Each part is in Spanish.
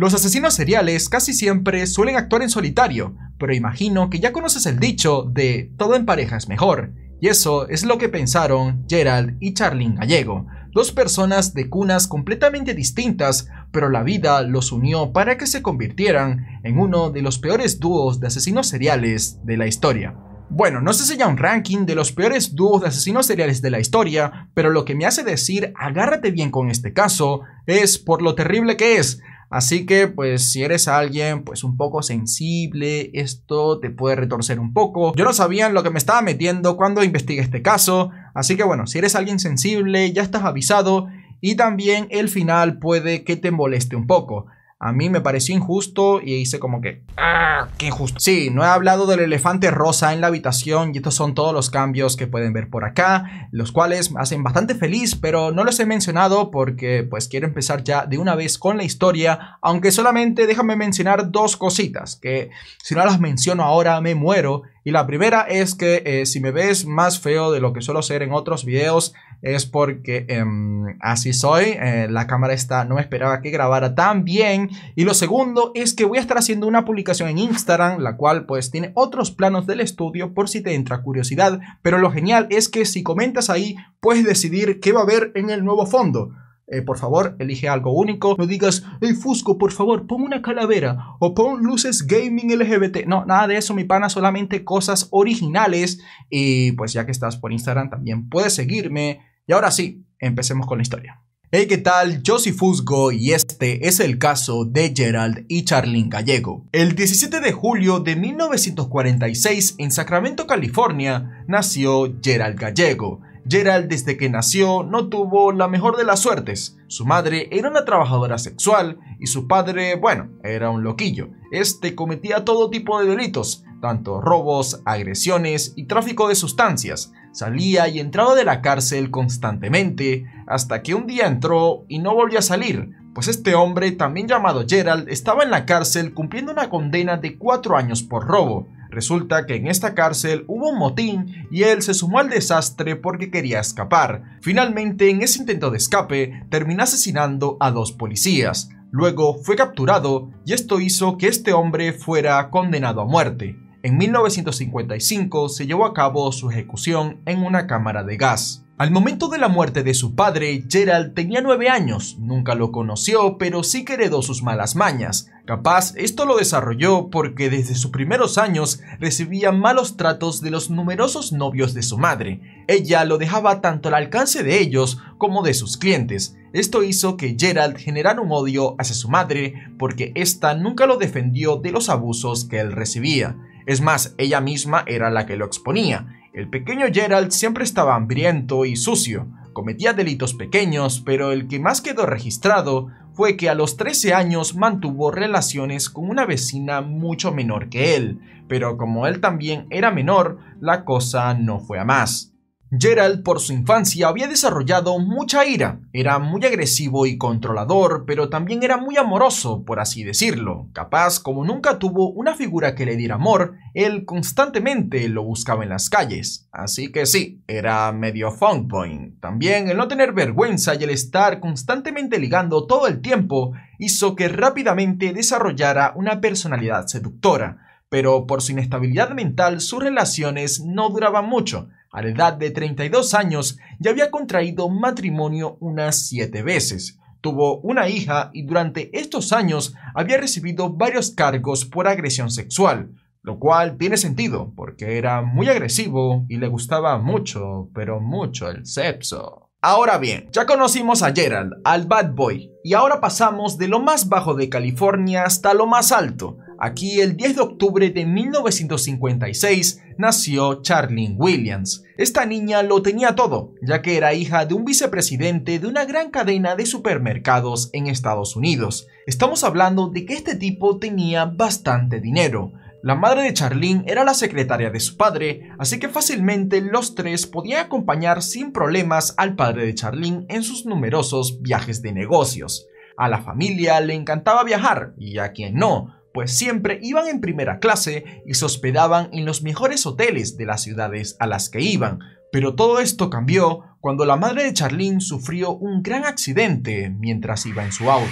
Los asesinos seriales casi siempre suelen actuar en solitario, pero imagino que ya conoces el dicho de todo en pareja es mejor, y eso es lo que pensaron Gerald y Charlene Gallego, dos personas de cunas completamente distintas, pero la vida los unió para que se convirtieran en uno de los peores dúos de asesinos seriales de la historia. Bueno, no sé si ya un ranking de los peores dúos de asesinos seriales de la historia, pero lo que me hace decir agárrate bien con este caso es por lo terrible que es, Así que pues si eres alguien pues un poco sensible, esto te puede retorcer un poco. Yo no sabía en lo que me estaba metiendo cuando investigué este caso, así que bueno, si eres alguien sensible ya estás avisado y también el final puede que te moleste un poco. A mí me pareció injusto y hice como que... ¡Ah! ¡Qué injusto! Sí, no he hablado del elefante rosa en la habitación y estos son todos los cambios que pueden ver por acá, los cuales me hacen bastante feliz, pero no los he mencionado porque pues quiero empezar ya de una vez con la historia, aunque solamente déjame mencionar dos cositas que si no las menciono ahora me muero. Y la primera es que eh, si me ves más feo de lo que suelo ser en otros videos, es porque em, así soy, eh, la cámara está, no me esperaba que grabara tan bien. Y lo segundo es que voy a estar haciendo una publicación en Instagram, la cual pues tiene otros planos del estudio por si te entra curiosidad. Pero lo genial es que si comentas ahí, puedes decidir qué va a haber en el nuevo fondo. Eh, por favor, elige algo único. No digas, hey Fusco, por favor, pon una calavera o pon luces gaming LGBT. No, nada de eso, mi pana, solamente cosas originales. Y pues ya que estás por Instagram, también puedes seguirme y ahora sí, empecemos con la historia. Hey, ¿qué tal? Yo soy Fuzgo y este es el caso de Gerald y Charlene Gallego. El 17 de julio de 1946 en Sacramento, California, nació Gerald Gallego. Gerald desde que nació no tuvo la mejor de las suertes. Su madre era una trabajadora sexual y su padre, bueno, era un loquillo. Este cometía todo tipo de delitos, tanto robos, agresiones y tráfico de sustancias. Salía y entraba de la cárcel constantemente, hasta que un día entró y no volvió a salir, pues este hombre, también llamado Gerald, estaba en la cárcel cumpliendo una condena de cuatro años por robo. Resulta que en esta cárcel hubo un motín y él se sumó al desastre porque quería escapar. Finalmente, en ese intento de escape, terminó asesinando a dos policías. Luego fue capturado y esto hizo que este hombre fuera condenado a muerte. En 1955 se llevó a cabo su ejecución en una cámara de gas. Al momento de la muerte de su padre, Gerald tenía 9 años, nunca lo conoció, pero sí que heredó sus malas mañas. Capaz, esto lo desarrolló porque desde sus primeros años recibía malos tratos de los numerosos novios de su madre. Ella lo dejaba tanto al alcance de ellos como de sus clientes. Esto hizo que Gerald generara un odio hacia su madre porque ésta nunca lo defendió de los abusos que él recibía. Es más, ella misma era la que lo exponía. El pequeño Gerald siempre estaba hambriento y sucio, cometía delitos pequeños, pero el que más quedó registrado fue que a los 13 años mantuvo relaciones con una vecina mucho menor que él, pero como él también era menor, la cosa no fue a más. Gerald, por su infancia, había desarrollado mucha ira. Era muy agresivo y controlador, pero también era muy amoroso, por así decirlo. Capaz, como nunca tuvo una figura que le diera amor, él constantemente lo buscaba en las calles. Así que sí, era medio point. También el no tener vergüenza y el estar constantemente ligando todo el tiempo hizo que rápidamente desarrollara una personalidad seductora. Pero por su inestabilidad mental, sus relaciones no duraban mucho a la edad de 32 años ya había contraído matrimonio unas siete veces. Tuvo una hija y durante estos años había recibido varios cargos por agresión sexual, lo cual tiene sentido porque era muy agresivo y le gustaba mucho, pero mucho el sexo. Ahora bien, ya conocimos a Gerald, al Bad Boy, y ahora pasamos de lo más bajo de California hasta lo más alto, Aquí, el 10 de octubre de 1956, nació Charlene Williams. Esta niña lo tenía todo, ya que era hija de un vicepresidente de una gran cadena de supermercados en Estados Unidos. Estamos hablando de que este tipo tenía bastante dinero. La madre de Charlene era la secretaria de su padre, así que fácilmente los tres podían acompañar sin problemas al padre de Charlene en sus numerosos viajes de negocios. A la familia le encantaba viajar, y a quien no, pues siempre iban en primera clase y se hospedaban en los mejores hoteles de las ciudades a las que iban. Pero todo esto cambió cuando la madre de Charlene sufrió un gran accidente mientras iba en su auto.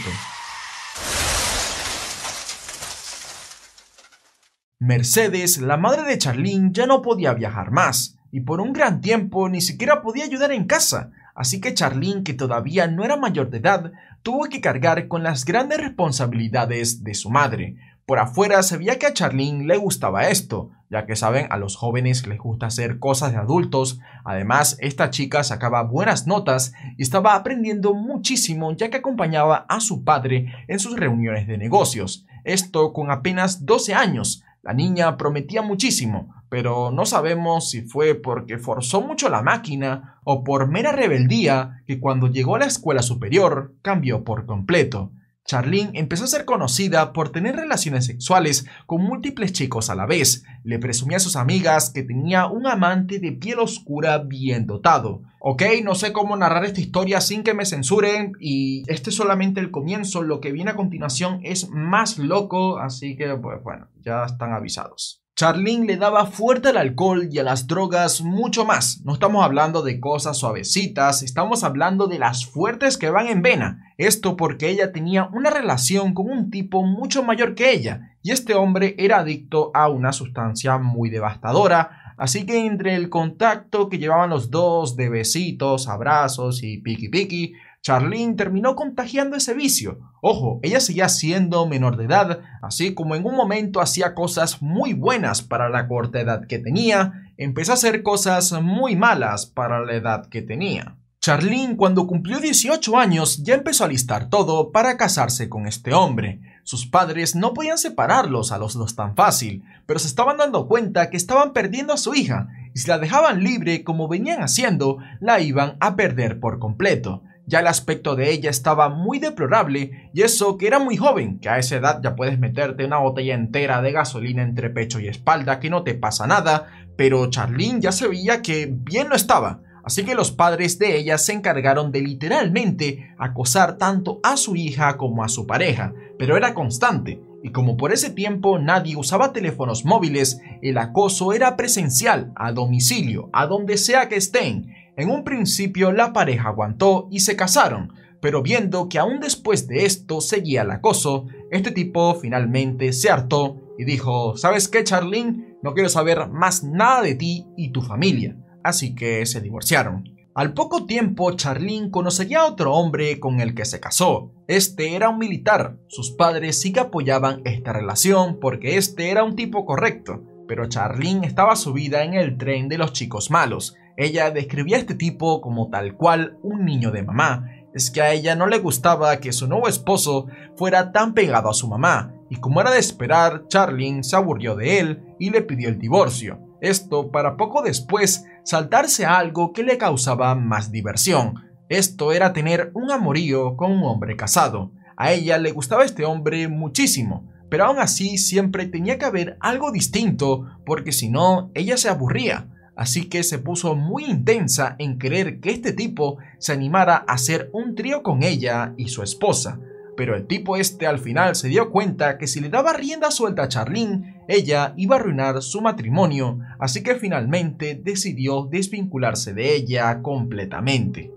Mercedes, la madre de Charlene, ya no podía viajar más y por un gran tiempo ni siquiera podía ayudar en casa, así que Charlene, que todavía no era mayor de edad, tuvo que cargar con las grandes responsabilidades de su madre. Por afuera se veía que a charlín le gustaba esto, ya que saben, a los jóvenes les gusta hacer cosas de adultos. Además, esta chica sacaba buenas notas y estaba aprendiendo muchísimo ya que acompañaba a su padre en sus reuniones de negocios. Esto con apenas 12 años. La niña prometía muchísimo, pero no sabemos si fue porque forzó mucho la máquina o por mera rebeldía que cuando llegó a la escuela superior cambió por completo. Charlene empezó a ser conocida por tener relaciones sexuales con múltiples chicos a la vez. Le presumía a sus amigas que tenía un amante de piel oscura bien dotado. Ok, no sé cómo narrar esta historia sin que me censuren y este es solamente el comienzo, lo que viene a continuación es más loco, así que pues bueno, ya están avisados. Charlene le daba fuerte al alcohol y a las drogas mucho más. No estamos hablando de cosas suavecitas, estamos hablando de las fuertes que van en vena. Esto porque ella tenía una relación con un tipo mucho mayor que ella, y este hombre era adicto a una sustancia muy devastadora. Así que entre el contacto que llevaban los dos de besitos, abrazos y piqui piqui, Charlene terminó contagiando ese vicio. Ojo, ella seguía siendo menor de edad, así como en un momento hacía cosas muy buenas para la corta edad que tenía, empezó a hacer cosas muy malas para la edad que tenía. Charlene cuando cumplió 18 años ya empezó a listar todo para casarse con este hombre. Sus padres no podían separarlos a los dos tan fácil, pero se estaban dando cuenta que estaban perdiendo a su hija y si la dejaban libre como venían haciendo, la iban a perder por completo ya el aspecto de ella estaba muy deplorable y eso que era muy joven, que a esa edad ya puedes meterte una botella entera de gasolina entre pecho y espalda, que no te pasa nada, pero Charlene ya se veía que bien no estaba. Así que los padres de ella se encargaron de literalmente acosar tanto a su hija como a su pareja, pero era constante, y como por ese tiempo nadie usaba teléfonos móviles, el acoso era presencial, a domicilio, a donde sea que estén, en un principio la pareja aguantó y se casaron, pero viendo que aún después de esto seguía el acoso, este tipo finalmente se hartó y dijo, ¿sabes qué, Charlene? No quiero saber más nada de ti y tu familia. Así que se divorciaron. Al poco tiempo, Charlene conocería a otro hombre con el que se casó. Este era un militar. Sus padres sí que apoyaban esta relación porque este era un tipo correcto. Pero Charlene estaba subida en el tren de los chicos malos ella describía a este tipo como tal cual un niño de mamá. Es que a ella no le gustaba que su nuevo esposo fuera tan pegado a su mamá, y como era de esperar, Charlene se aburrió de él y le pidió el divorcio. Esto para poco después saltarse a algo que le causaba más diversión. Esto era tener un amorío con un hombre casado. A ella le gustaba este hombre muchísimo, pero aún así siempre tenía que haber algo distinto porque si no, ella se aburría así que se puso muy intensa en creer que este tipo se animara a hacer un trío con ella y su esposa. Pero el tipo este al final se dio cuenta que si le daba rienda suelta a Charlene, ella iba a arruinar su matrimonio, así que finalmente decidió desvincularse de ella completamente.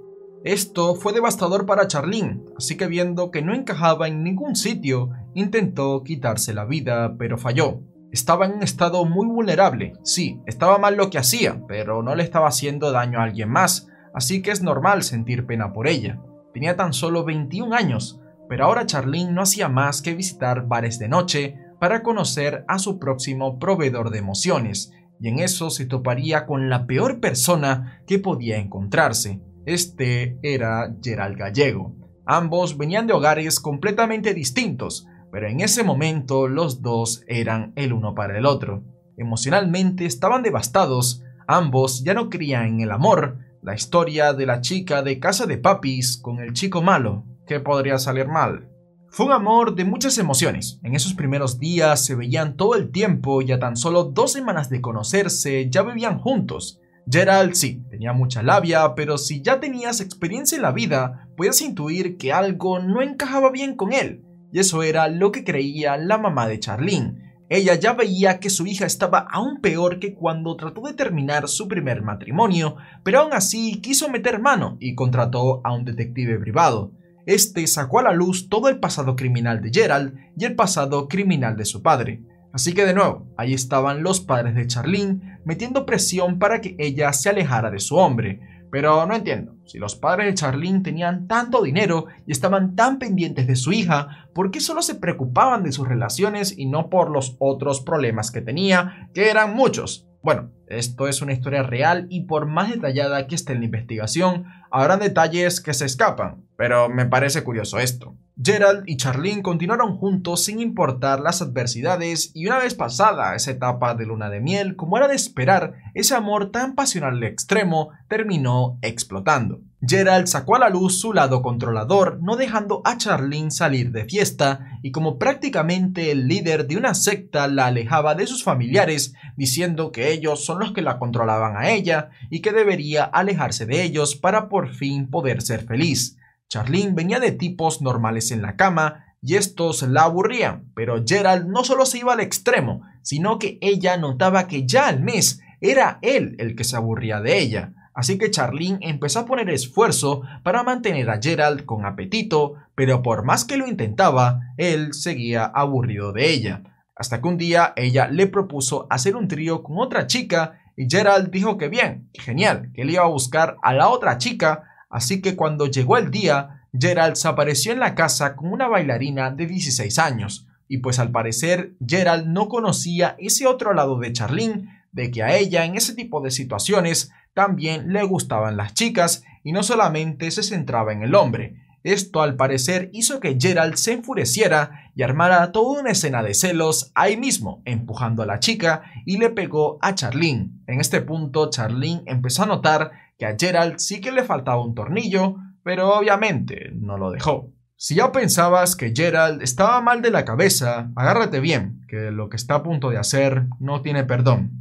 Esto fue devastador para Charlene, así que viendo que no encajaba en ningún sitio, intentó quitarse la vida, pero falló. Estaba en un estado muy vulnerable, sí, estaba mal lo que hacía, pero no le estaba haciendo daño a alguien más, así que es normal sentir pena por ella. Tenía tan solo 21 años, pero ahora Charly no hacía más que visitar bares de noche para conocer a su próximo proveedor de emociones, y en eso se toparía con la peor persona que podía encontrarse. Este era Gerald Gallego. Ambos venían de hogares completamente distintos, pero en ese momento los dos eran el uno para el otro. Emocionalmente estaban devastados, ambos ya no creían en el amor, la historia de la chica de casa de papis con el chico malo, que podría salir mal. Fue un amor de muchas emociones. En esos primeros días se veían todo el tiempo y a tan solo dos semanas de conocerse ya vivían juntos. Gerald sí, tenía mucha labia, pero si ya tenías experiencia en la vida, Puedes intuir que algo no encajaba bien con él y eso era lo que creía la mamá de Charlene. Ella ya veía que su hija estaba aún peor que cuando trató de terminar su primer matrimonio, pero aún así quiso meter mano y contrató a un detective privado. Este sacó a la luz todo el pasado criminal de Gerald y el pasado criminal de su padre. Así que de nuevo, ahí estaban los padres de Charlene metiendo presión para que ella se alejara de su hombre, pero no entiendo, si los padres de Charlene tenían tanto dinero y estaban tan pendientes de su hija, ¿por qué solo se preocupaban de sus relaciones y no por los otros problemas que tenía, que eran muchos? Bueno, esto es una historia real y por más detallada que esté en la investigación, habrán detalles que se escapan, pero me parece curioso esto. Gerald y Charlene continuaron juntos sin importar las adversidades y una vez pasada esa etapa de luna de miel, como era de esperar, ese amor tan pasional y extremo terminó explotando. Gerald sacó a la luz su lado controlador, no dejando a Charlene salir de fiesta, y como prácticamente el líder de una secta la alejaba de sus familiares, diciendo que ellos son los que la controlaban a ella y que debería alejarse de ellos para por fin poder ser feliz. Charlene venía de tipos normales en la cama, y estos la aburrían, pero Gerald no solo se iba al extremo, sino que ella notaba que ya al mes era él el que se aburría de ella. Así que Charlene empezó a poner esfuerzo para mantener a Gerald con apetito, pero por más que lo intentaba, él seguía aburrido de ella. Hasta que un día ella le propuso hacer un trío con otra chica y Gerald dijo que bien, genial, que él iba a buscar a la otra chica, así que cuando llegó el día, Gerald se apareció en la casa con una bailarina de 16 años, y pues al parecer Gerald no conocía ese otro lado de Charlene, de que a ella en ese tipo de situaciones también le gustaban las chicas y no solamente se centraba en el hombre. Esto al parecer hizo que Gerald se enfureciera y armara toda una escena de celos ahí mismo, empujando a la chica y le pegó a charlín En este punto charlín empezó a notar que a Gerald sí que le faltaba un tornillo, pero obviamente no lo dejó. Si ya pensabas que Gerald estaba mal de la cabeza, agárrate bien, que lo que está a punto de hacer no tiene perdón.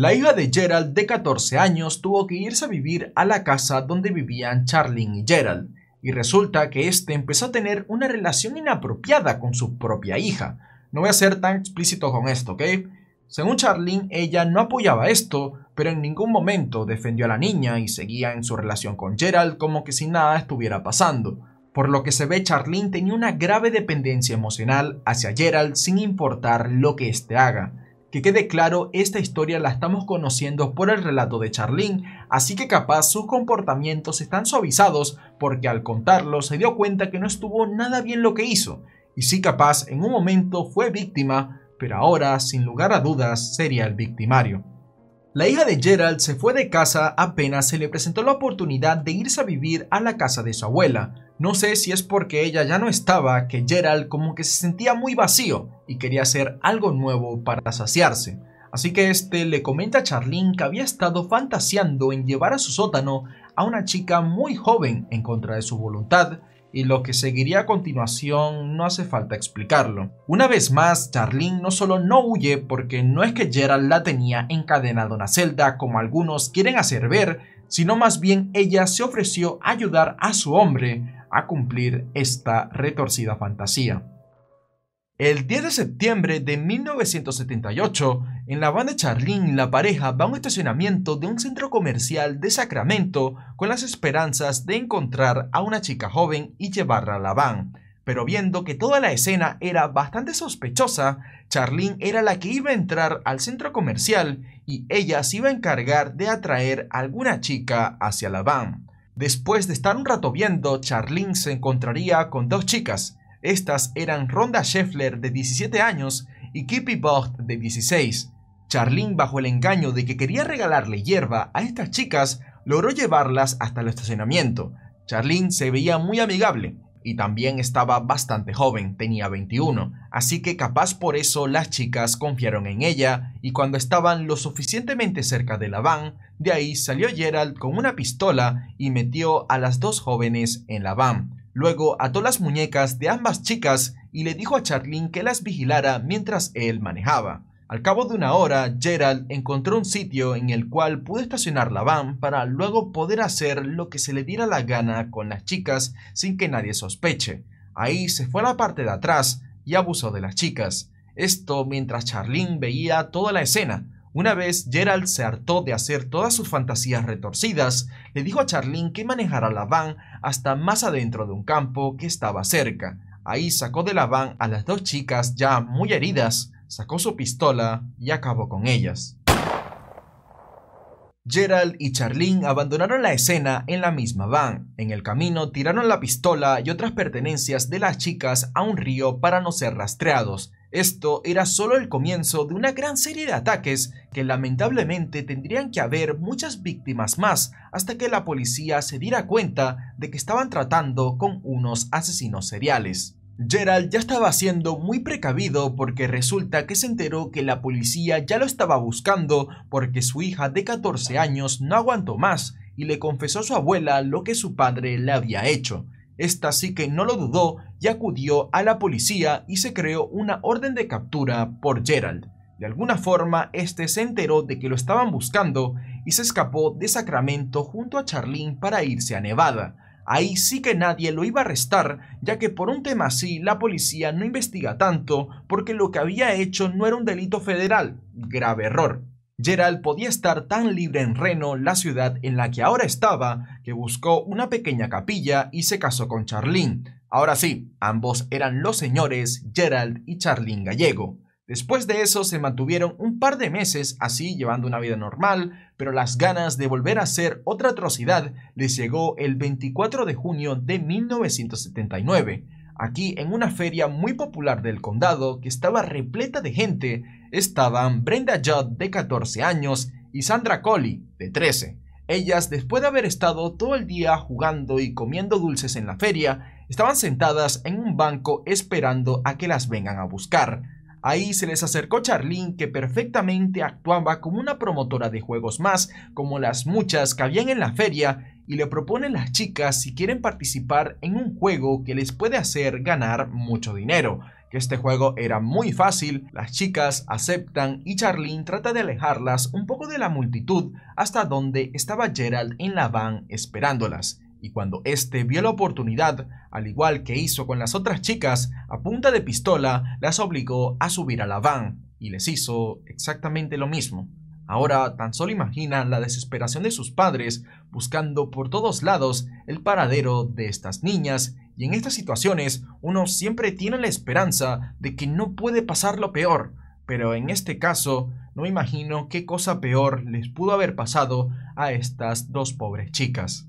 La hija de Gerald, de 14 años, tuvo que irse a vivir a la casa donde vivían Charlene y Gerald, y resulta que este empezó a tener una relación inapropiada con su propia hija. No voy a ser tan explícito con esto, ¿ok? Según Charlene, ella no apoyaba esto, pero en ningún momento defendió a la niña y seguía en su relación con Gerald como que si nada estuviera pasando. Por lo que se ve, Charlene tenía una grave dependencia emocional hacia Gerald sin importar lo que éste haga. Que quede claro, esta historia la estamos conociendo por el relato de Charlene, así que capaz sus comportamientos están suavizados porque al contarlo se dio cuenta que no estuvo nada bien lo que hizo, y sí capaz en un momento fue víctima, pero ahora sin lugar a dudas sería el victimario. La hija de Gerald se fue de casa apenas se le presentó la oportunidad de irse a vivir a la casa de su abuela, no sé si es porque ella ya no estaba, que Gerald como que se sentía muy vacío y quería hacer algo nuevo para saciarse. Así que este le comenta a Charlene que había estado fantaseando en llevar a su sótano a una chica muy joven en contra de su voluntad, y lo que seguiría a continuación no hace falta explicarlo. Una vez más, Charlene no solo no huye porque no es que Gerald la tenía encadenada en una celda como algunos quieren hacer ver, sino más bien ella se ofreció a ayudar a su hombre a cumplir esta retorcida fantasía. El 10 de septiembre de 1978, en la van de Charlene la pareja va a un estacionamiento de un centro comercial de Sacramento con las esperanzas de encontrar a una chica joven y llevarla a la van. Pero viendo que toda la escena era bastante sospechosa, Charlene era la que iba a entrar al centro comercial y ella se iba a encargar de atraer a alguna chica hacia la van. Después de estar un rato viendo, Charlene se encontraría con dos chicas. Estas eran Ronda Scheffler de 17 años y Kippy Bogd de 16. Charlene, bajo el engaño de que quería regalarle hierba a estas chicas, logró llevarlas hasta el estacionamiento. Charlene se veía muy amigable y también estaba bastante joven, tenía 21, así que capaz por eso las chicas confiaron en ella y cuando estaban lo suficientemente cerca de la van, de ahí salió Gerald con una pistola y metió a las dos jóvenes en la van. Luego ató las muñecas de ambas chicas y le dijo a Charlene que las vigilara mientras él manejaba. Al cabo de una hora, Gerald encontró un sitio en el cual pudo estacionar la van para luego poder hacer lo que se le diera la gana con las chicas sin que nadie sospeche. Ahí se fue a la parte de atrás y abusó de las chicas. Esto mientras Charlene veía toda la escena. Una vez Gerald se hartó de hacer todas sus fantasías retorcidas, le dijo a Charlene que manejara la van hasta más adentro de un campo que estaba cerca. Ahí sacó de la van a las dos chicas ya muy heridas, sacó su pistola y acabó con ellas. Gerald y Charlene abandonaron la escena en la misma van. En el camino tiraron la pistola y otras pertenencias de las chicas a un río para no ser rastreados. Esto era solo el comienzo de una gran serie de ataques que lamentablemente tendrían que haber muchas víctimas más hasta que la policía se diera cuenta de que estaban tratando con unos asesinos seriales. Gerald ya estaba siendo muy precavido porque resulta que se enteró que la policía ya lo estaba buscando porque su hija de 14 años no aguantó más y le confesó a su abuela lo que su padre le había hecho. Esta sí que no lo dudó y acudió a la policía y se creó una orden de captura por Gerald. De alguna forma, este se enteró de que lo estaban buscando y se escapó de Sacramento junto a Charlene para irse a Nevada. Ahí sí que nadie lo iba a arrestar, ya que por un tema así la policía no investiga tanto porque lo que había hecho no era un delito federal. Grave error. Gerald podía estar tan libre en Reno, la ciudad en la que ahora estaba, que buscó una pequeña capilla y se casó con Charlene. Ahora sí, ambos eran los señores Gerald y Charlene Gallego. Después de eso se mantuvieron un par de meses así llevando una vida normal, pero las ganas de volver a hacer otra atrocidad les llegó el 24 de junio de 1979 Aquí, en una feria muy popular del condado que estaba repleta de gente, estaban Brenda Judd de 14 años y Sandra Colley de 13. Ellas, después de haber estado todo el día jugando y comiendo dulces en la feria, estaban sentadas en un banco esperando a que las vengan a buscar. Ahí se les acercó Charlene, que perfectamente actuaba como una promotora de juegos más, como las muchas que habían en la feria, y le proponen las chicas si quieren participar en un juego que les puede hacer ganar mucho dinero que este juego era muy fácil, las chicas aceptan y Charlene trata de alejarlas un poco de la multitud hasta donde estaba Gerald en la van esperándolas. Y cuando este vio la oportunidad, al igual que hizo con las otras chicas, a punta de pistola las obligó a subir a la van y les hizo exactamente lo mismo. Ahora tan solo imagina la desesperación de sus padres buscando por todos lados el paradero de estas niñas y en estas situaciones uno siempre tiene la esperanza de que no puede pasar lo peor, pero en este caso no imagino qué cosa peor les pudo haber pasado a estas dos pobres chicas.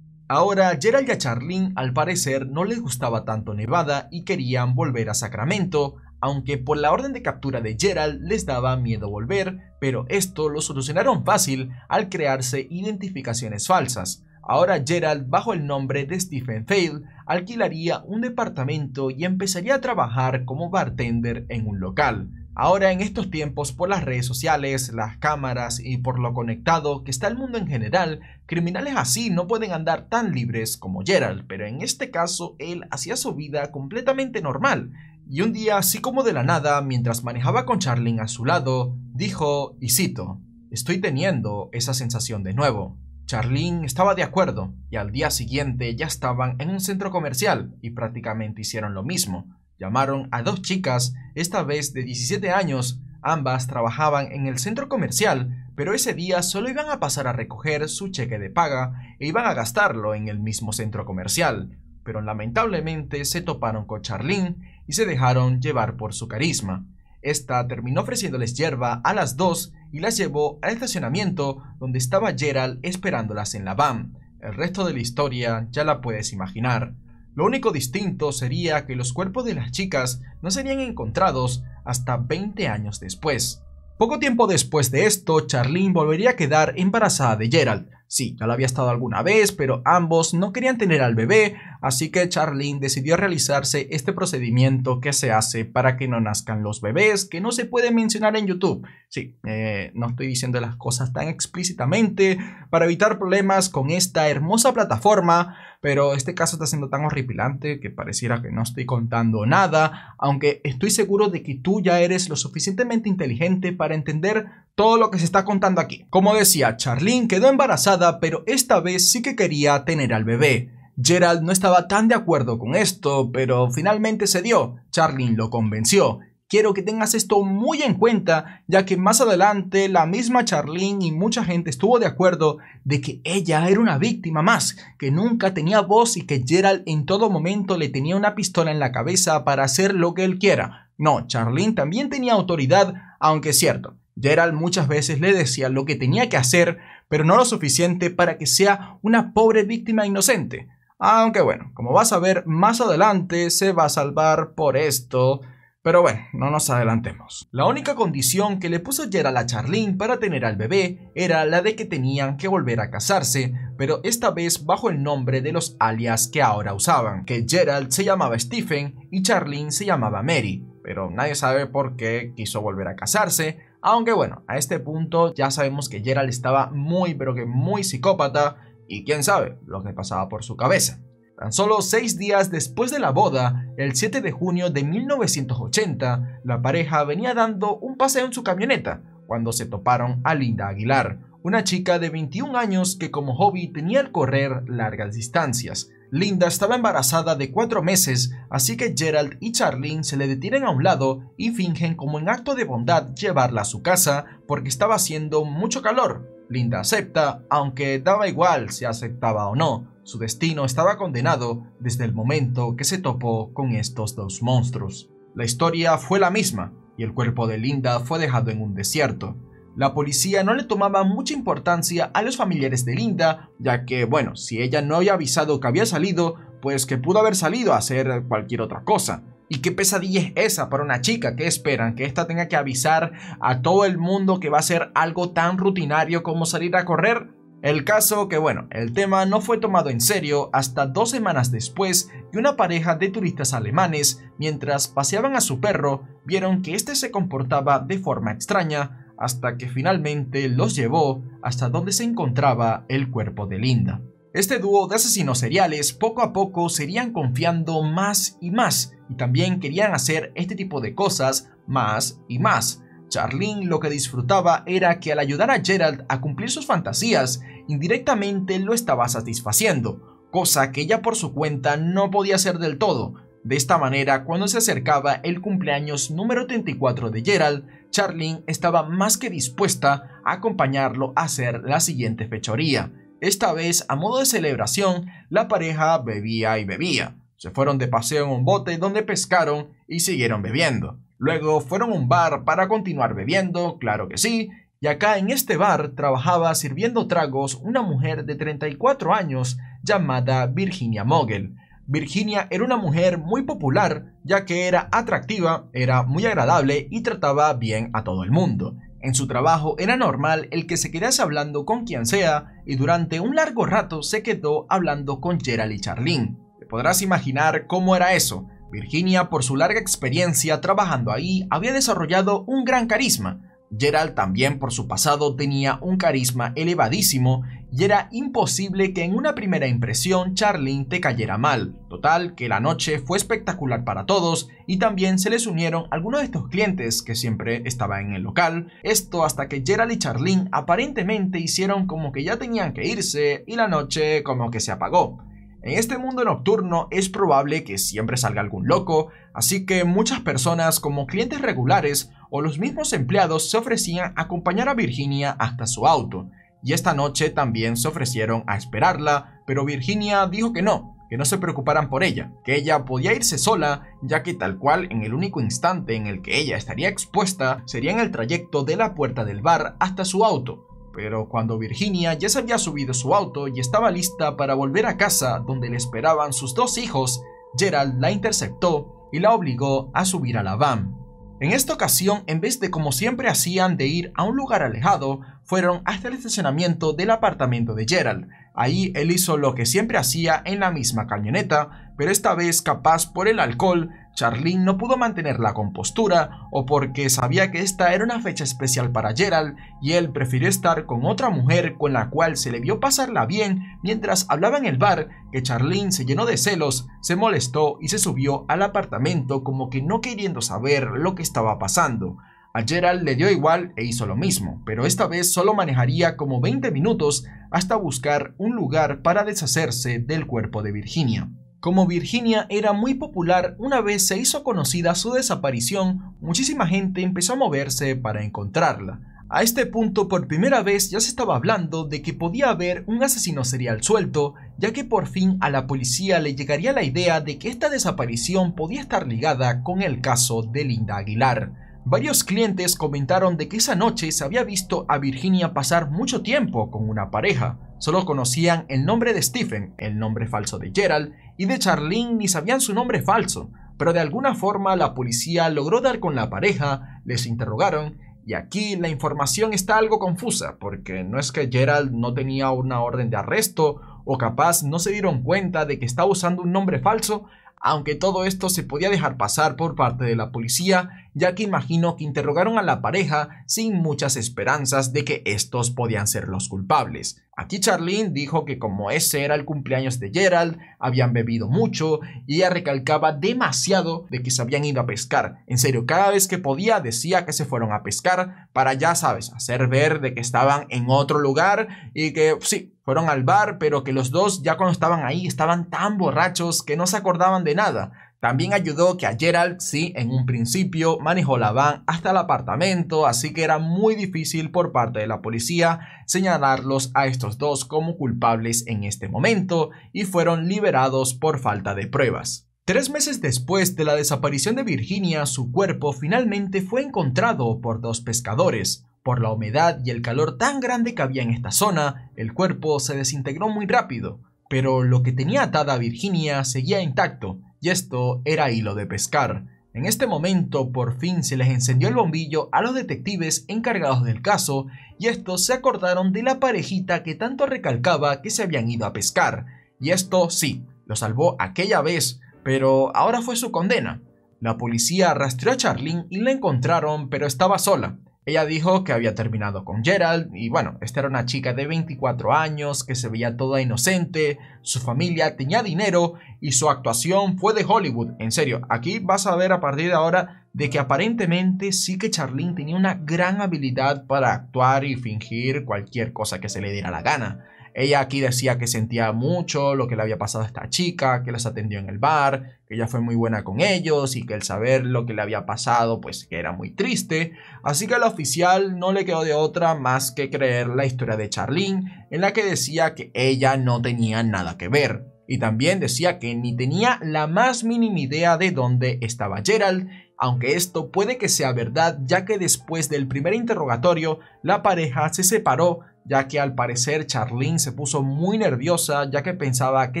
Ahora, Gerald y a Charlene al parecer no les gustaba tanto Nevada y querían volver a Sacramento, aunque por la orden de captura de Gerald les daba miedo volver, pero esto lo solucionaron fácil al crearse identificaciones falsas. Ahora Gerald, bajo el nombre de Stephen Fail, alquilaría un departamento y empezaría a trabajar como bartender en un local. Ahora en estos tiempos por las redes sociales, las cámaras y por lo conectado que está el mundo en general, criminales así no pueden andar tan libres como Gerald, pero en este caso él hacía su vida completamente normal y un día, así como de la nada, mientras manejaba con Charlene a su lado, dijo, y cito, Estoy teniendo esa sensación de nuevo. Charlene estaba de acuerdo, y al día siguiente ya estaban en un centro comercial y prácticamente hicieron lo mismo. Llamaron a dos chicas, esta vez de 17 años, ambas trabajaban en el centro comercial, pero ese día solo iban a pasar a recoger su cheque de paga e iban a gastarlo en el mismo centro comercial. Pero lamentablemente se toparon con Charlene y se dejaron llevar por su carisma. Esta terminó ofreciéndoles hierba a las dos y las llevó al estacionamiento donde estaba Gerald esperándolas en la van. El resto de la historia ya la puedes imaginar. Lo único distinto sería que los cuerpos de las chicas no serían encontrados hasta 20 años después. Poco tiempo después de esto, Charlene volvería a quedar embarazada de Gerald, Sí, ya lo había estado alguna vez, pero ambos no querían tener al bebé, así que Charlene decidió realizarse este procedimiento que se hace para que no nazcan los bebés, que no se puede mencionar en YouTube. Sí, eh, no estoy diciendo las cosas tan explícitamente para evitar problemas con esta hermosa plataforma, pero este caso está siendo tan horripilante que pareciera que no estoy contando nada, aunque estoy seguro de que tú ya eres lo suficientemente inteligente para entender todo lo que se está contando aquí. Como decía, Charlene quedó embarazada, pero esta vez sí que quería tener al bebé. Gerald no estaba tan de acuerdo con esto, pero finalmente cedió. Charlene lo convenció. Quiero que tengas esto muy en cuenta, ya que más adelante la misma Charlene y mucha gente estuvo de acuerdo de que ella era una víctima más, que nunca tenía voz y que Gerald en todo momento le tenía una pistola en la cabeza para hacer lo que él quiera. No, Charlene también tenía autoridad, aunque es cierto, Gerald muchas veces le decía lo que tenía que hacer, pero no lo suficiente para que sea una pobre víctima inocente. Aunque bueno, como vas a ver más adelante, se va a salvar por esto. Pero bueno, no nos adelantemos. La única condición que le puso Gerald a Charlene para tener al bebé era la de que tenían que volver a casarse, pero esta vez bajo el nombre de los alias que ahora usaban, que Gerald se llamaba Stephen y Charlene se llamaba Mary, pero nadie sabe por qué quiso volver a casarse, aunque bueno, a este punto ya sabemos que Gerald estaba muy pero que muy psicópata y quién sabe lo que pasaba por su cabeza. Tan solo seis días después de la boda, el 7 de junio de 1980, la pareja venía dando un paseo en su camioneta cuando se toparon a Linda Aguilar, una chica de 21 años que como hobby tenía el correr largas distancias. Linda estaba embarazada de cuatro meses, así que Gerald y Charlene se le detienen a un lado y fingen como en acto de bondad llevarla a su casa porque estaba haciendo mucho calor. Linda acepta, aunque daba igual si aceptaba o no, su destino estaba condenado desde el momento que se topó con estos dos monstruos. La historia fue la misma, y el cuerpo de Linda fue dejado en un desierto. La policía no le tomaba mucha importancia a los familiares de Linda, ya que, bueno, si ella no había avisado que había salido, pues que pudo haber salido a hacer cualquier otra cosa. ¿Y qué pesadilla es esa para una chica? que esperan? Que esta tenga que avisar a todo el mundo que va a ser algo tan rutinario como salir a correr. El caso que bueno, el tema no fue tomado en serio hasta dos semanas después que una pareja de turistas alemanes, mientras paseaban a su perro, vieron que este se comportaba de forma extraña, hasta que finalmente los llevó hasta donde se encontraba el cuerpo de Linda. Este dúo de asesinos seriales poco a poco se irían confiando más y más y también querían hacer este tipo de cosas más y más. Charlene lo que disfrutaba era que al ayudar a Gerald a cumplir sus fantasías, indirectamente lo estaba satisfaciendo, cosa que ella por su cuenta no podía hacer del todo, de esta manera, cuando se acercaba el cumpleaños número 34 de Gerald, Charlene estaba más que dispuesta a acompañarlo a hacer la siguiente fechoría. Esta vez, a modo de celebración, la pareja bebía y bebía. Se fueron de paseo en un bote donde pescaron y siguieron bebiendo. Luego fueron a un bar para continuar bebiendo, claro que sí, y acá en este bar trabajaba sirviendo tragos una mujer de 34 años llamada Virginia Mogel, Virginia era una mujer muy popular, ya que era atractiva, era muy agradable y trataba bien a todo el mundo. En su trabajo era normal el que se quedase hablando con quien sea y durante un largo rato se quedó hablando con Gerald y Charlene. Te podrás imaginar cómo era eso. Virginia, por su larga experiencia trabajando ahí, había desarrollado un gran carisma, Gerald también por su pasado tenía un carisma elevadísimo y era imposible que en una primera impresión Charlene te cayera mal. Total, que la noche fue espectacular para todos y también se les unieron algunos de estos clientes que siempre estaban en el local. Esto hasta que Gerald y Charlene aparentemente hicieron como que ya tenían que irse y la noche como que se apagó. En este mundo nocturno es probable que siempre salga algún loco, así que muchas personas como clientes regulares o los mismos empleados se ofrecían a acompañar a Virginia hasta su auto, y esta noche también se ofrecieron a esperarla, pero Virginia dijo que no, que no se preocuparan por ella, que ella podía irse sola, ya que tal cual en el único instante en el que ella estaría expuesta sería en el trayecto de la puerta del bar hasta su auto. Pero cuando Virginia ya se había subido su auto y estaba lista para volver a casa donde le esperaban sus dos hijos, Gerald la interceptó y la obligó a subir a la van. En esta ocasión, en vez de como siempre hacían de ir a un lugar alejado, fueron hasta el estacionamiento del apartamento de Gerald. Ahí él hizo lo que siempre hacía en la misma camioneta, pero esta vez capaz por el alcohol Charlene no pudo mantener la compostura o porque sabía que esta era una fecha especial para Gerald y él prefirió estar con otra mujer con la cual se le vio pasarla bien mientras hablaba en el bar que Charlene se llenó de celos, se molestó y se subió al apartamento como que no queriendo saber lo que estaba pasando. A Gerald le dio igual e hizo lo mismo, pero esta vez solo manejaría como 20 minutos hasta buscar un lugar para deshacerse del cuerpo de Virginia. Como Virginia era muy popular, una vez se hizo conocida su desaparición, muchísima gente empezó a moverse para encontrarla. A este punto por primera vez ya se estaba hablando de que podía haber un asesino serial suelto, ya que por fin a la policía le llegaría la idea de que esta desaparición podía estar ligada con el caso de Linda Aguilar. Varios clientes comentaron de que esa noche se había visto a Virginia pasar mucho tiempo con una pareja. Solo conocían el nombre de Stephen, el nombre falso de Gerald, y de Charlene ni sabían su nombre falso, pero de alguna forma la policía logró dar con la pareja, les interrogaron y aquí la información está algo confusa, porque no es que Gerald no tenía una orden de arresto o capaz no se dieron cuenta de que estaba usando un nombre falso, aunque todo esto se podía dejar pasar por parte de la policía ya que imagino que interrogaron a la pareja sin muchas esperanzas de que estos podían ser los culpables. Aquí Charlene dijo que como ese era el cumpleaños de Gerald, habían bebido mucho y ella recalcaba demasiado de que se habían ido a pescar. En serio, cada vez que podía decía que se fueron a pescar para, ya sabes, hacer ver de que estaban en otro lugar y que sí, fueron al bar, pero que los dos ya cuando estaban ahí estaban tan borrachos que no se acordaban de nada. También ayudó que a Gerald, sí, en un principio manejó la van hasta el apartamento, así que era muy difícil por parte de la policía señalarlos a estos dos como culpables en este momento y fueron liberados por falta de pruebas. Tres meses después de la desaparición de Virginia, su cuerpo finalmente fue encontrado por dos pescadores. Por la humedad y el calor tan grande que había en esta zona, el cuerpo se desintegró muy rápido, pero lo que tenía atada a Virginia seguía intacto, y esto era hilo de pescar. En este momento por fin se les encendió el bombillo a los detectives encargados del caso y estos se acordaron de la parejita que tanto recalcaba que se habían ido a pescar. Y esto sí, lo salvó aquella vez, pero ahora fue su condena. La policía rastreó a Charlene y la encontraron, pero estaba sola. Ella dijo que había terminado con Gerald y bueno, esta era una chica de 24 años que se veía toda inocente, su familia tenía dinero y su actuación fue de Hollywood. En serio, aquí vas a ver a partir de ahora de que aparentemente sí que Charlene tenía una gran habilidad para actuar y fingir cualquier cosa que se le diera la gana. Ella aquí decía que sentía mucho lo que le había pasado a esta chica, que las atendió en el bar, que ella fue muy buena con ellos y que el saber lo que le había pasado pues que era muy triste. Así que al oficial no le quedó de otra más que creer la historia de Charlene, en la que decía que ella no tenía nada que ver. Y también decía que ni tenía la más mínima idea de dónde estaba Gerald, aunque esto puede que sea verdad ya que después del primer interrogatorio la pareja se separó ya que al parecer Charlene se puso muy nerviosa ya que pensaba que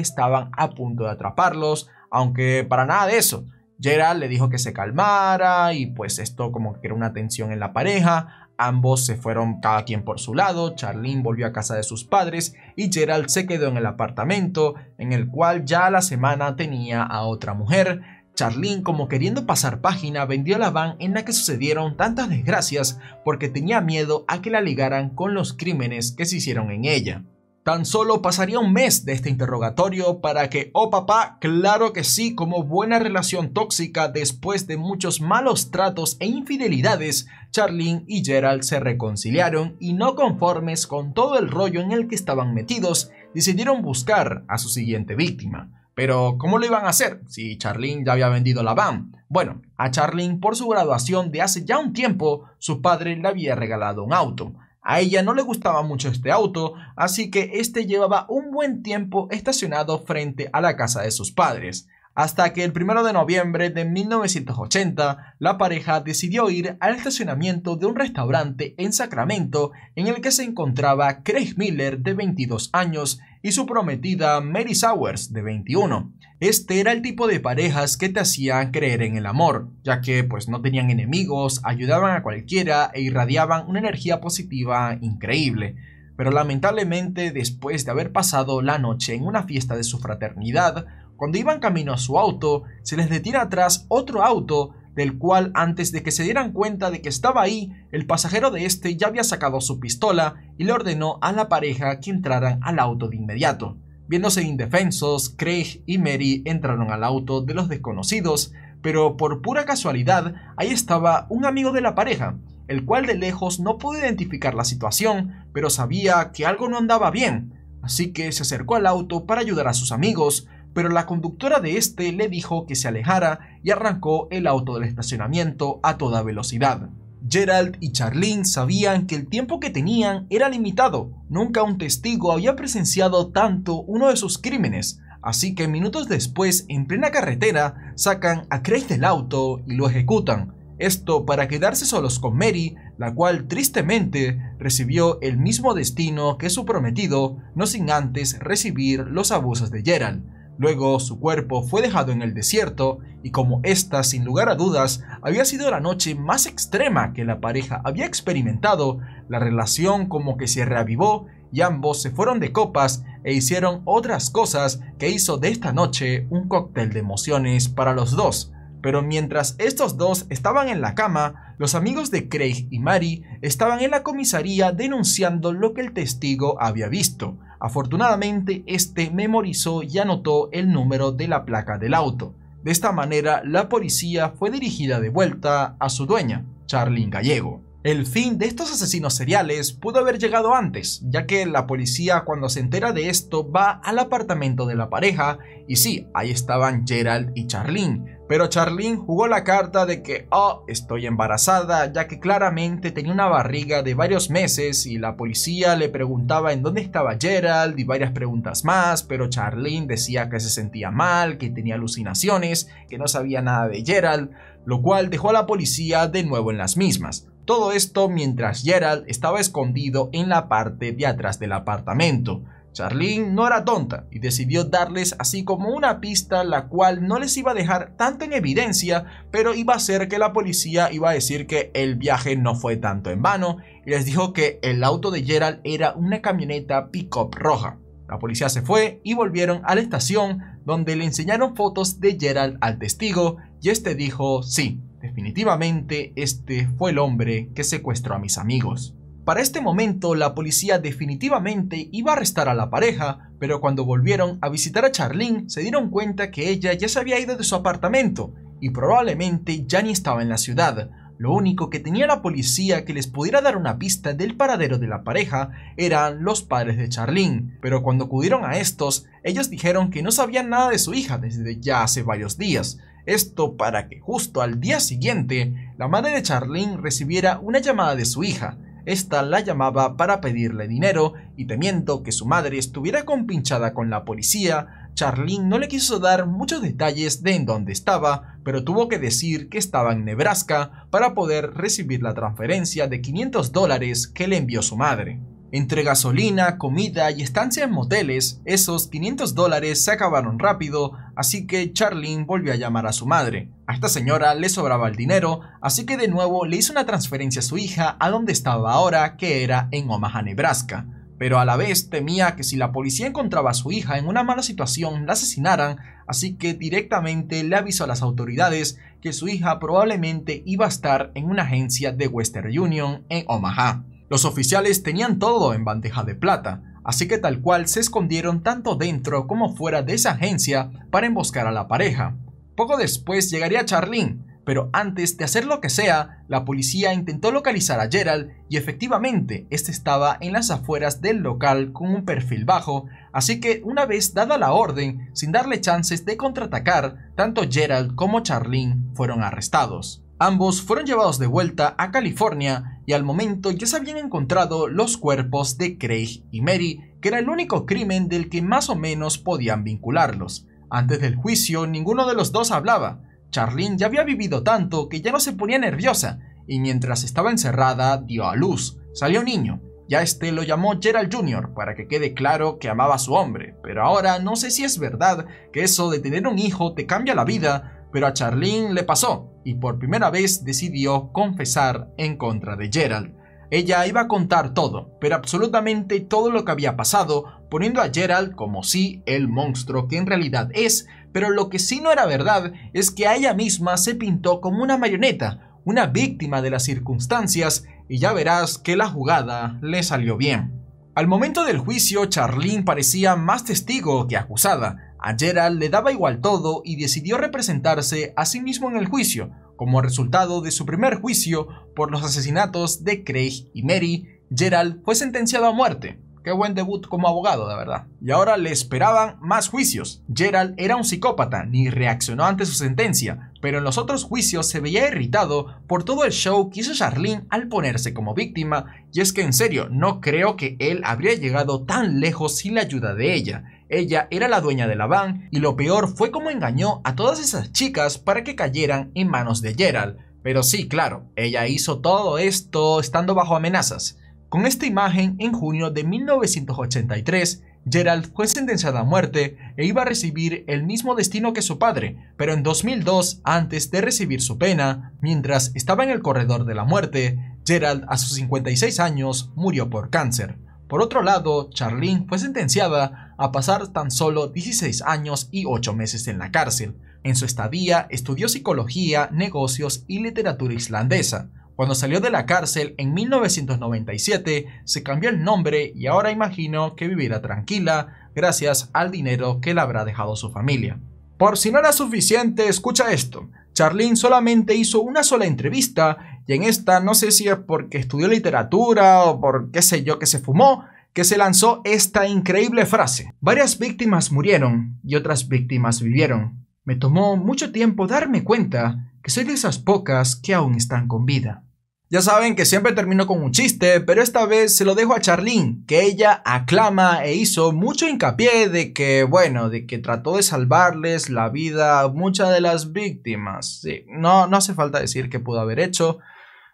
estaban a punto de atraparlos, aunque para nada de eso. Gerald le dijo que se calmara y pues esto como que era una tensión en la pareja. Ambos se fueron cada quien por su lado, Charlene volvió a casa de sus padres y Gerald se quedó en el apartamento en el cual ya la semana tenía a otra mujer Charlene, como queriendo pasar página, vendió la van en la que sucedieron tantas desgracias porque tenía miedo a que la ligaran con los crímenes que se hicieron en ella. Tan solo pasaría un mes de este interrogatorio para que, oh papá, claro que sí, como buena relación tóxica después de muchos malos tratos e infidelidades, Charlene y Gerald se reconciliaron y no conformes con todo el rollo en el que estaban metidos, decidieron buscar a su siguiente víctima. Pero, ¿cómo lo iban a hacer si Charlene ya había vendido la van? Bueno, a Charlene por su graduación de hace ya un tiempo, su padre le había regalado un auto. A ella no le gustaba mucho este auto, así que este llevaba un buen tiempo estacionado frente a la casa de sus padres. Hasta que el 1 de noviembre de 1980, la pareja decidió ir al estacionamiento de un restaurante en Sacramento en el que se encontraba Craig Miller de 22 años y su prometida Mary Sowers, de 21. Este era el tipo de parejas que te hacían creer en el amor, ya que pues no tenían enemigos, ayudaban a cualquiera e irradiaban una energía positiva increíble. Pero lamentablemente, después de haber pasado la noche en una fiesta de su fraternidad, cuando iban camino a su auto, se les detiene atrás otro auto del cual antes de que se dieran cuenta de que estaba ahí, el pasajero de este ya había sacado su pistola y le ordenó a la pareja que entraran al auto de inmediato. Viéndose indefensos, Craig y Mary entraron al auto de los desconocidos, pero por pura casualidad ahí estaba un amigo de la pareja, el cual de lejos no pudo identificar la situación, pero sabía que algo no andaba bien, así que se acercó al auto para ayudar a sus amigos, pero la conductora de este le dijo que se alejara y arrancó el auto del estacionamiento a toda velocidad. Gerald y Charlene sabían que el tiempo que tenían era limitado. Nunca un testigo había presenciado tanto uno de sus crímenes, así que minutos después, en plena carretera, sacan a Craig del auto y lo ejecutan. Esto para quedarse solos con Mary, la cual tristemente recibió el mismo destino que su prometido, no sin antes recibir los abusos de Gerald. Luego su cuerpo fue dejado en el desierto y como esta, sin lugar a dudas, había sido la noche más extrema que la pareja había experimentado, la relación como que se reavivó y ambos se fueron de copas e hicieron otras cosas que hizo de esta noche un cóctel de emociones para los dos. Pero mientras estos dos estaban en la cama, los amigos de Craig y Mary estaban en la comisaría denunciando lo que el testigo había visto. Afortunadamente, este memorizó y anotó el número de la placa del auto. De esta manera, la policía fue dirigida de vuelta a su dueña, Charlene Gallego. El fin de estos asesinos seriales pudo haber llegado antes, ya que la policía cuando se entera de esto va al apartamento de la pareja y sí, ahí estaban Gerald y Charlene, pero Charlene jugó la carta de que, oh, estoy embarazada, ya que claramente tenía una barriga de varios meses y la policía le preguntaba en dónde estaba Gerald y varias preguntas más, pero Charlene decía que se sentía mal, que tenía alucinaciones, que no sabía nada de Gerald, lo cual dejó a la policía de nuevo en las mismas. Todo esto mientras Gerald estaba escondido en la parte de atrás del apartamento. Charlene no era tonta y decidió darles así como una pista la cual no les iba a dejar tanto en evidencia, pero iba a ser que la policía iba a decir que el viaje no fue tanto en vano y les dijo que el auto de Gerald era una camioneta pick-up roja. La policía se fue y volvieron a la estación donde le enseñaron fotos de Gerald al testigo y este dijo, sí, definitivamente este fue el hombre que secuestró a mis amigos. Para este momento, la policía definitivamente iba a arrestar a la pareja, pero cuando volvieron a visitar a Charlene, se dieron cuenta que ella ya se había ido de su apartamento y probablemente ya ni estaba en la ciudad. Lo único que tenía la policía que les pudiera dar una pista del paradero de la pareja eran los padres de Charlene, pero cuando acudieron a estos, ellos dijeron que no sabían nada de su hija desde ya hace varios días. Esto para que justo al día siguiente, la madre de Charlene recibiera una llamada de su hija, esta la llamaba para pedirle dinero y temiendo que su madre estuviera compinchada con la policía, Charlene no le quiso dar muchos detalles de en dónde estaba, pero tuvo que decir que estaba en Nebraska para poder recibir la transferencia de 500 dólares que le envió su madre. Entre gasolina, comida y estancia en moteles, esos 500 dólares se acabaron rápido así que Charlene volvió a llamar a su madre. A esta señora le sobraba el dinero, así que de nuevo le hizo una transferencia a su hija a donde estaba ahora, que era en Omaha, Nebraska. Pero a la vez temía que si la policía encontraba a su hija en una mala situación, la asesinaran, así que directamente le avisó a las autoridades que su hija probablemente iba a estar en una agencia de Western Union en Omaha. Los oficiales tenían todo en bandeja de plata, así que tal cual se escondieron tanto dentro como fuera de esa agencia para emboscar a la pareja. Poco después llegaría Charlene, pero antes de hacer lo que sea, la policía intentó localizar a Gerald y efectivamente este estaba en las afueras del local con un perfil bajo, así que una vez dada la orden, sin darle chances de contraatacar, tanto Gerald como Charlene fueron arrestados. Ambos fueron llevados de vuelta a California y al momento ya se habían encontrado los cuerpos de Craig y Mary, que era el único crimen del que más o menos podían vincularlos. Antes del juicio ninguno de los dos hablaba. Charlene ya había vivido tanto que ya no se ponía nerviosa y mientras estaba encerrada dio a luz. Salió niño. Ya este lo llamó Gerald Jr. para que quede claro que amaba a su hombre, pero ahora no sé si es verdad que eso de tener un hijo te cambia la vida pero a Charlene le pasó y por primera vez decidió confesar en contra de Gerald. Ella iba a contar todo, pero absolutamente todo lo que había pasado, poniendo a Gerald como si el monstruo que en realidad es, pero lo que sí no era verdad es que a ella misma se pintó como una marioneta, una víctima de las circunstancias, y ya verás que la jugada le salió bien. Al momento del juicio, Charlene parecía más testigo que acusada, a Gerald le daba igual todo y decidió representarse a sí mismo en el juicio, como resultado de su primer juicio por los asesinatos de Craig y Mary, Gerald fue sentenciado a muerte. Qué buen debut como abogado, de verdad. Y ahora le esperaban más juicios. Gerald era un psicópata, ni reaccionó ante su sentencia, pero en los otros juicios se veía irritado por todo el show que hizo Charlene al ponerse como víctima, y es que en serio, no creo que él habría llegado tan lejos sin la ayuda de ella. Ella era la dueña de la van, y lo peor fue cómo engañó a todas esas chicas para que cayeran en manos de Gerald. Pero sí, claro, ella hizo todo esto estando bajo amenazas. Con esta imagen, en junio de 1983, Gerald fue sentenciada a muerte e iba a recibir el mismo destino que su padre, pero en 2002, antes de recibir su pena, mientras estaba en el corredor de la muerte, Gerald a sus 56 años murió por cáncer. Por otro lado, Charlene fue sentenciada a pasar tan solo 16 años y 8 meses en la cárcel. En su estadía estudió psicología, negocios y literatura islandesa, cuando salió de la cárcel en 1997, se cambió el nombre y ahora imagino que vivirá tranquila gracias al dinero que le habrá dejado su familia. Por si no era suficiente, escucha esto. Charlene solamente hizo una sola entrevista y en esta no sé si es porque estudió literatura o por qué sé yo que se fumó, que se lanzó esta increíble frase. Varias víctimas murieron y otras víctimas vivieron. Me tomó mucho tiempo darme cuenta que soy de esas pocas que aún están con vida. Ya saben que siempre termino con un chiste, pero esta vez se lo dejo a charlín que ella aclama e hizo mucho hincapié de que, bueno, de que trató de salvarles la vida a muchas de las víctimas. Sí, no, no hace falta decir que pudo haber hecho.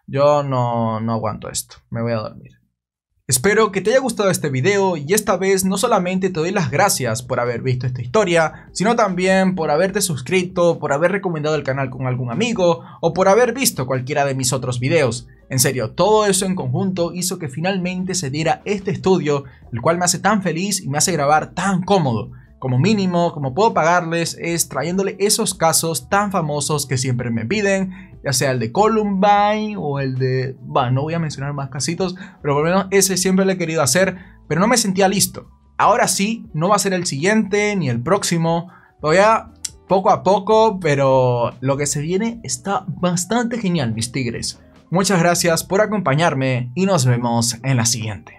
Yo no, no aguanto esto. Me voy a dormir. Espero que te haya gustado este video y esta vez no solamente te doy las gracias por haber visto esta historia, sino también por haberte suscrito, por haber recomendado el canal con algún amigo o por haber visto cualquiera de mis otros videos. En serio, todo eso en conjunto hizo que finalmente se diera este estudio, el cual me hace tan feliz y me hace grabar tan cómodo. Como mínimo, como puedo pagarles es trayéndole esos casos tan famosos que siempre me piden ya sea el de Columbine o el de... Bueno, no voy a mencionar más casitos, pero por lo menos ese siempre lo he querido hacer, pero no me sentía listo. Ahora sí, no va a ser el siguiente ni el próximo, todavía poco a poco, pero lo que se viene está bastante genial, mis tigres. Muchas gracias por acompañarme y nos vemos en la siguiente.